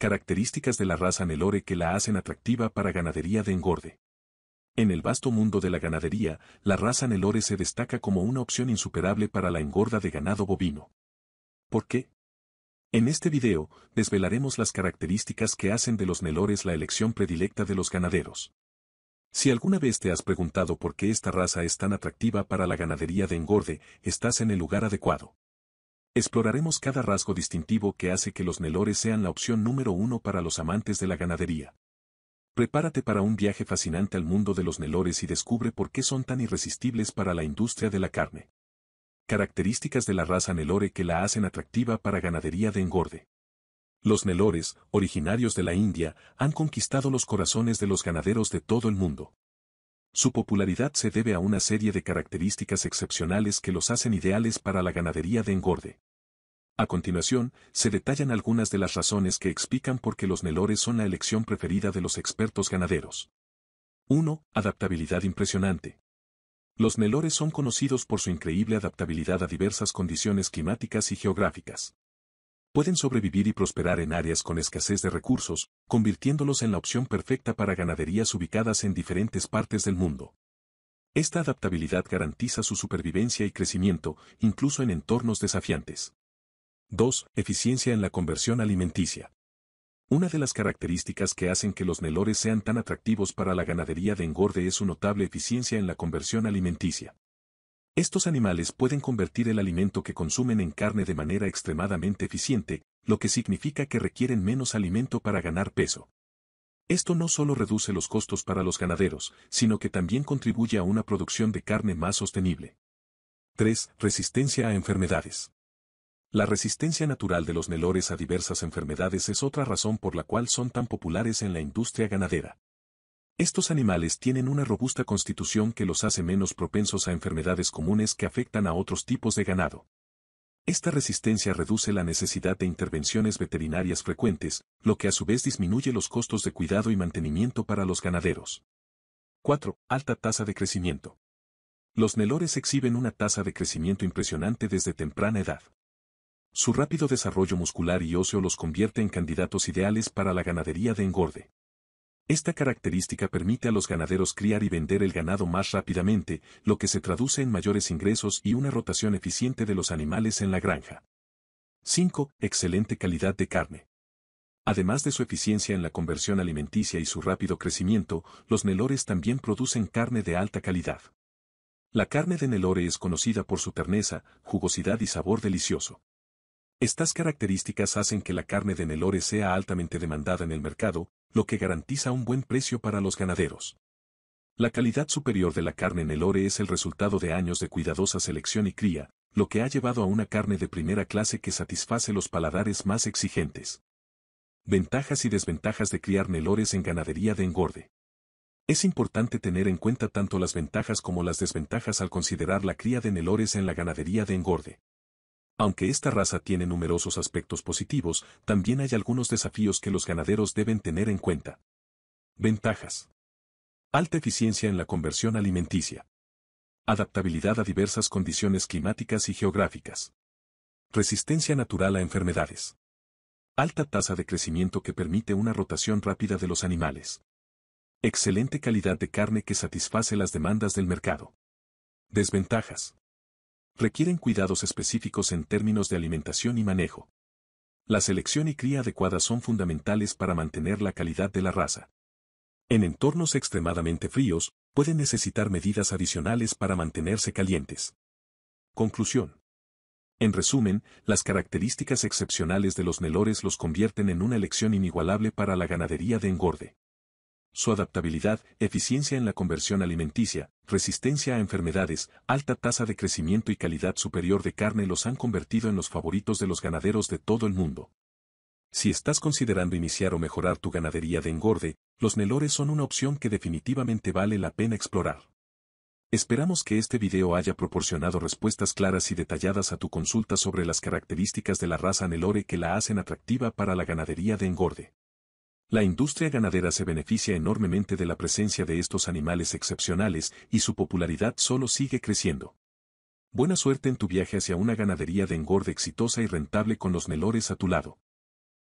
características de la raza Nelore que la hacen atractiva para ganadería de engorde. En el vasto mundo de la ganadería, la raza Nelore se destaca como una opción insuperable para la engorda de ganado bovino. ¿Por qué? En este video, desvelaremos las características que hacen de los Nelores la elección predilecta de los ganaderos. Si alguna vez te has preguntado por qué esta raza es tan atractiva para la ganadería de engorde, estás en el lugar adecuado. Exploraremos cada rasgo distintivo que hace que los Nelores sean la opción número uno para los amantes de la ganadería. Prepárate para un viaje fascinante al mundo de los Nelores y descubre por qué son tan irresistibles para la industria de la carne. Características de la raza Nelore que la hacen atractiva para ganadería de engorde. Los Nelores, originarios de la India, han conquistado los corazones de los ganaderos de todo el mundo. Su popularidad se debe a una serie de características excepcionales que los hacen ideales para la ganadería de engorde. A continuación, se detallan algunas de las razones que explican por qué los nelores son la elección preferida de los expertos ganaderos. 1. Adaptabilidad impresionante. Los nelores son conocidos por su increíble adaptabilidad a diversas condiciones climáticas y geográficas. Pueden sobrevivir y prosperar en áreas con escasez de recursos, convirtiéndolos en la opción perfecta para ganaderías ubicadas en diferentes partes del mundo. Esta adaptabilidad garantiza su supervivencia y crecimiento, incluso en entornos desafiantes. 2. Eficiencia en la conversión alimenticia. Una de las características que hacen que los nelores sean tan atractivos para la ganadería de engorde es su notable eficiencia en la conversión alimenticia. Estos animales pueden convertir el alimento que consumen en carne de manera extremadamente eficiente, lo que significa que requieren menos alimento para ganar peso. Esto no solo reduce los costos para los ganaderos, sino que también contribuye a una producción de carne más sostenible. 3. Resistencia a enfermedades. La resistencia natural de los nelores a diversas enfermedades es otra razón por la cual son tan populares en la industria ganadera. Estos animales tienen una robusta constitución que los hace menos propensos a enfermedades comunes que afectan a otros tipos de ganado. Esta resistencia reduce la necesidad de intervenciones veterinarias frecuentes, lo que a su vez disminuye los costos de cuidado y mantenimiento para los ganaderos. 4. Alta tasa de crecimiento. Los nelores exhiben una tasa de crecimiento impresionante desde temprana edad. Su rápido desarrollo muscular y óseo los convierte en candidatos ideales para la ganadería de engorde. Esta característica permite a los ganaderos criar y vender el ganado más rápidamente, lo que se traduce en mayores ingresos y una rotación eficiente de los animales en la granja. 5. Excelente calidad de carne. Además de su eficiencia en la conversión alimenticia y su rápido crecimiento, los nelores también producen carne de alta calidad. La carne de Nelore es conocida por su terneza, jugosidad y sabor delicioso. Estas características hacen que la carne de Nelore sea altamente demandada en el mercado, lo que garantiza un buen precio para los ganaderos. La calidad superior de la carne Nelore es el resultado de años de cuidadosa selección y cría, lo que ha llevado a una carne de primera clase que satisface los paladares más exigentes. Ventajas y desventajas de criar Nelores en ganadería de engorde. Es importante tener en cuenta tanto las ventajas como las desventajas al considerar la cría de Nelores en la ganadería de engorde. Aunque esta raza tiene numerosos aspectos positivos, también hay algunos desafíos que los ganaderos deben tener en cuenta. Ventajas. Alta eficiencia en la conversión alimenticia. Adaptabilidad a diversas condiciones climáticas y geográficas. Resistencia natural a enfermedades. Alta tasa de crecimiento que permite una rotación rápida de los animales. Excelente calidad de carne que satisface las demandas del mercado. Desventajas requieren cuidados específicos en términos de alimentación y manejo. La selección y cría adecuada son fundamentales para mantener la calidad de la raza. En entornos extremadamente fríos, pueden necesitar medidas adicionales para mantenerse calientes. Conclusión. En resumen, las características excepcionales de los nelores los convierten en una elección inigualable para la ganadería de engorde. Su adaptabilidad, eficiencia en la conversión alimenticia, resistencia a enfermedades, alta tasa de crecimiento y calidad superior de carne los han convertido en los favoritos de los ganaderos de todo el mundo. Si estás considerando iniciar o mejorar tu ganadería de engorde, los Nelores son una opción que definitivamente vale la pena explorar. Esperamos que este video haya proporcionado respuestas claras y detalladas a tu consulta sobre las características de la raza Nelore que la hacen atractiva para la ganadería de engorde. La industria ganadera se beneficia enormemente de la presencia de estos animales excepcionales y su popularidad solo sigue creciendo. Buena suerte en tu viaje hacia una ganadería de engorde exitosa y rentable con los melores a tu lado.